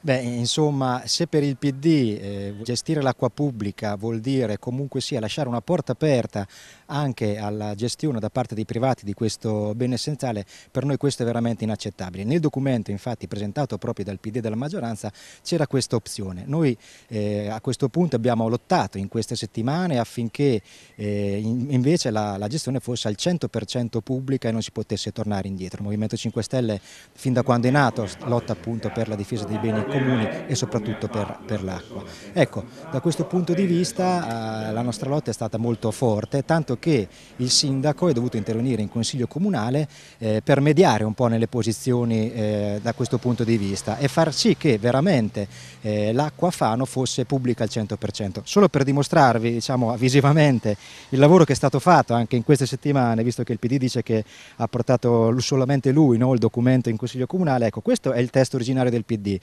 Beh, insomma, se per il PD eh, gestire l'acqua pubblica vuol dire comunque sia lasciare una porta aperta anche alla gestione da parte dei privati di questo bene essenziale, per noi questo è veramente inaccettabile. Nel documento, infatti, presentato proprio dal PD della maggioranza, c'era questa opzione. Noi eh, a questo punto abbiamo lottato in queste settimane affinché eh, in, invece la, la, gestione fosse al 100% pubblica e non si potesse tornare indietro. Il Movimento 5 Stelle, fin da quando è nato, lotta appunto per la difesa dei beni comuni e soprattutto per, per l'acqua. Ecco, da questo punto di vista eh, la nostra lotta è stata molto forte, tanto che il sindaco è dovuto intervenire in consiglio comunale eh, per mediare un po' nelle posizioni eh, da questo punto di vista e far sì che veramente eh, l'acqua Fano fosse pubblica al 100%. Solo per dimostrarvi diciamo, visivamente il lavoro che è stato fatto anche in queste settimane, visto che il PD dice che ha portato solamente lui no, il documento in consiglio comunale, ecco questo è il testo originario del PD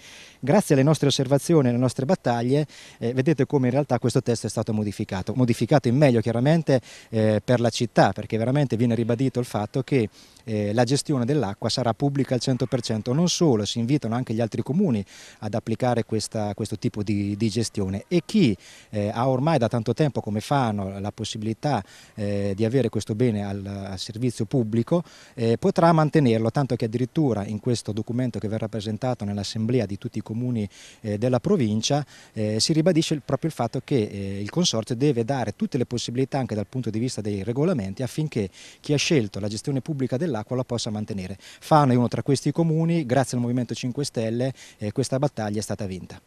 grazie alle nostre osservazioni, e alle nostre battaglie, eh, vedete come in realtà questo testo è stato modificato, modificato in meglio chiaramente eh, per la città, perché veramente viene ribadito il fatto che eh, la gestione dell'acqua sarà pubblica al 100%, non solo, si invitano anche gli altri comuni ad applicare questa, questo tipo di, di, gestione e chi eh, ha ormai da tanto tempo come Fano la possibilità eh, di avere questo bene al, al servizio pubblico eh, potrà mantenerlo, tanto che addirittura in questo documento che verrà presentato nell'assemblea di tutti i comuni comuni eh, della provincia, eh, si ribadisce proprio il fatto che eh, il Consorzio deve dare tutte le possibilità anche dal punto di vista dei regolamenti affinché chi ha scelto la gestione pubblica dell'acqua la possa mantenere. Fano è uno tra questi comuni, grazie al Movimento 5 Stelle eh, questa battaglia è stata vinta.